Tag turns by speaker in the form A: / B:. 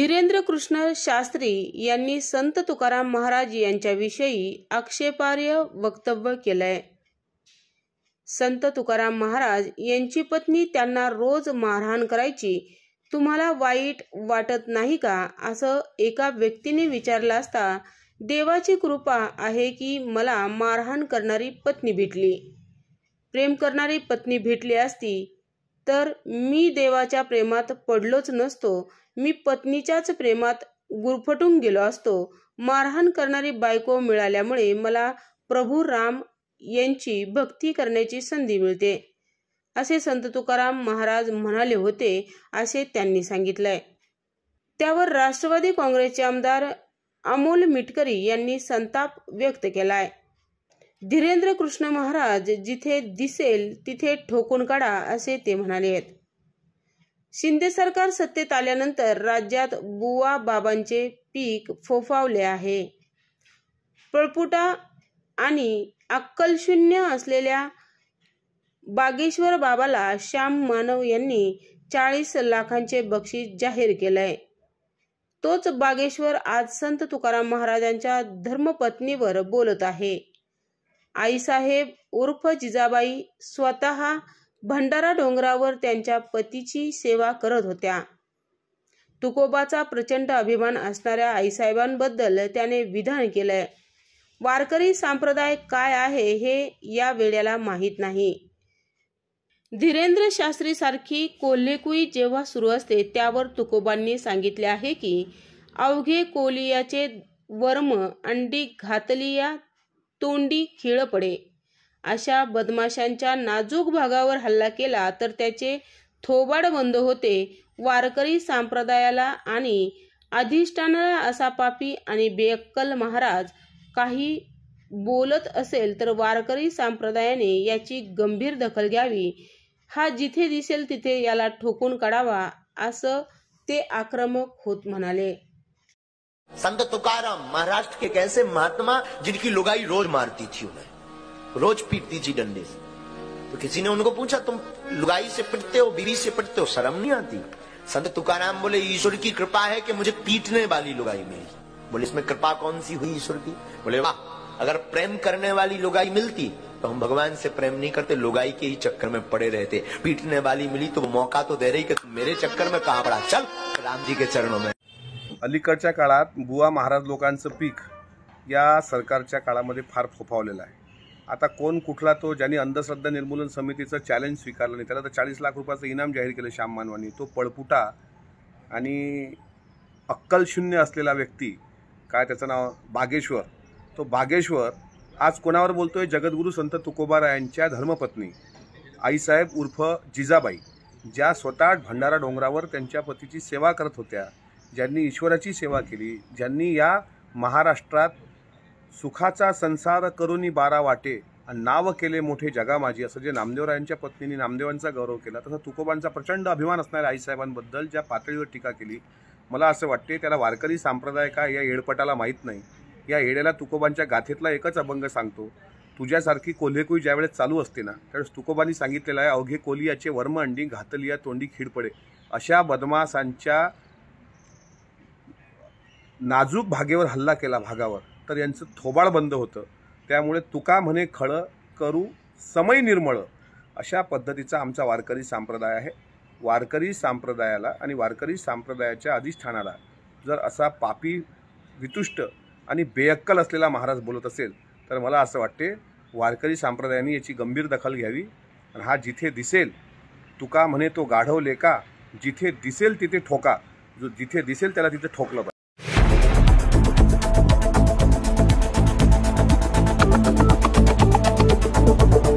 A: धीरेंद्र कृष्ण शास्त्री यांनी संत तुकाराम महाराज यांच्याविषयी आक्षेपार्ह वक्तव्य केलंय संत तुकाराम महाराज यांची पत्नी त्यांना रोज मारहाण करायची तुम्हाला वाईट वाटत नाही का असं एका व्यक्तीने विचारलं असता देवाची कृपा आहे की मला मारहाण करणारी पत्नी भेटली प्रेम करणारी पत्नी भेटली असती तर मी देवाच्या प्रेमात पडलोच नसतो मी पत्नीच्याच प्रेमात गुरफटून गेलो असतो मारहाण करणारी बायको मिळाल्यामुळे मला प्रभू राम यांची भक्ती करण्याची संधी मिळते असे संत तुकाराम महाराज म्हणाले होते असे त्यांनी सांगितलंय त्यावर राष्ट्रवादी काँग्रेसचे आमदार अमोल मिटकरी यांनी संताप व्यक्त केलाय धीरेंद्र कृष्ण महाराज जिथे दिसेल तिथे ठोकून काढा असे ते म्हणाले आहेत शिंदे सरकार सत्तेत आल्यानंतर राज्यात बुवा बाबांचे पीक फोफावले आहे पळपुटा आणि अक्कलशून्य असलेल्या बागेश्वर बाबाला श्याम मानव यांनी चाळीस लाखांचे बक्षीस जाहीर केलंय तोच बागेश्वर आज संत तुकाराम महाराजांच्या धर्मपत्नीवर बोलत आहे आईसाहेब उर्फ जिजाबाई स्वतः भंडारा डोंगरावर त्यांच्या पतीची सेवा करत होत्या तुकोबाचा प्रचंड अभिमान असणाऱ्या आईसाहेबांबद्दल त्याने विधान केलंय वारकरी संप्रदाय काय आहे हे या वेळेला माहीत नाही धीरेंद्र शास्त्री सारखी कोल्हेकुई जेव्हा सुरू असते त्यावर तुकोबांनी सांगितले आहे की अवघे कोलियाचे वर्म अंडी घातली या तोंडी खिळ पडे अशा बदमाशांच्या नाजूक भागावर हल्ला केला तर त्याचे थोबाड बंद होते वारकरी संप्रदायाला आणि अधिष्ठानाला असा पापी आणि बेअक्कल महाराज काही बोलत असेल तर वारकरी संप्रदायाने याची गंभीर दखल घ्यावी हा जिथे दिसेल तिथे याला ठोकून काढावा असं ते आक्रमक होत म्हणाले
B: संत तुकाराम महाराष्ट्र के कैसे महात्मा जिनकी लुगाई रोज मारती थी उन्हें रोज पीटती थी डंडे से तो किसी ने उनको पूछा तुम लुगाई से पिटते हो बीवी से पिटते हो शर्म नहीं आती संत तुकाराम बोले ईश्वर की कृपा है कि मुझे पीटने वाली लुगाई मिली बोले इसमें कृपा कौन सी हुई ईश्वर की बोले वाह अगर प्रेम करने वाली लुगाई मिलती तो हम भगवान से प्रेम नहीं करते लुगाई के ही चक्कर में पड़े रहते पीटने वाली मिली तो मौका तो दे रही कि मेरे चक्कर
C: में कहा पड़ा चल राम जी के चरणों में अलीकडच्या काळात बुवा महाराज लोकांचं पीक या सरकारच्या काळामध्ये फार फोफावलेलं आहे आता कोण कुठला तो ज्यांनी अंधश्रद्धा निर्मूलन समितीचं चॅलेंज स्वीकारलं नाही त्याला तर चाळीस लाख रुपयाचं इनाम जाहीर केलं श्याम मानवानी तो पळपुटा आणि अक्कलशून्य असलेला व्यक्ती काय त्याचं नाव बागेश्वर तो बागेश्वर आज कोणावर बोलतो आहे जगद्गुरू संत यांच्या धर्मपत्नी आईसाहेब उर्फ जिजाबाई ज्या स्वतः भंडारा डोंगरावर त्यांच्या पतीची सेवा करत होत्या ज्यांनी ईश्वराची सेवा केली ज्यांनी या महाराष्ट्रात सुखाचा संसार करूनी बारा वाटे आणि नाव केले मोठे जगा माझी असं जे नामदेवरायांच्या पत्नीनी नामदेवांचा गौरव केला तसं तुकोबांचा प्रचंड अभिमान असणाऱ्या आईसाहेबांबद्दल ज्या पातळीवर टीका केली मला असं वाटते त्याला वारकरी संप्रदाय का या येळपटाला माहीत नाही या येड्याला तुकोबांच्या गाथेतला एकच अभंग सांगतो तुझ्यासारखी कोल्हेकुई ज्यावेळेस चालू असते ना त्यावेळेस तुकोबांनी सांगितलेलं आहे अवघे कोली याचे वर्म अंडी घातली या तोंडी खिडपडे अशा बदमाशांच्या नाजूक भागेवर हल्ला केला भागावर तर यांचं थोबाळ बंद होतं त्यामुळे तुका म्हणे खळं करू समय निर्मळ अशा पद्धतीचा आमचा वारकरी संप्रदाय आहे वारकरी संप्रदायाला आणि वारकरी संप्रदायाच्या अधिष्ठानाला जर असा पापी वितुष्ट आणि बेअक्कल असलेला महाराज बोलत असेल तर मला असं वाटते वारकरी संप्रदायाने याची गंभीर दखल घ्यावी आणि हा जिथे दिसेल तुका म्हणे तो गाढवले का जिथे दिसेल तिथे ठोका जो जिथे दिसेल त्याला तिथे ठोकलं पाहिजे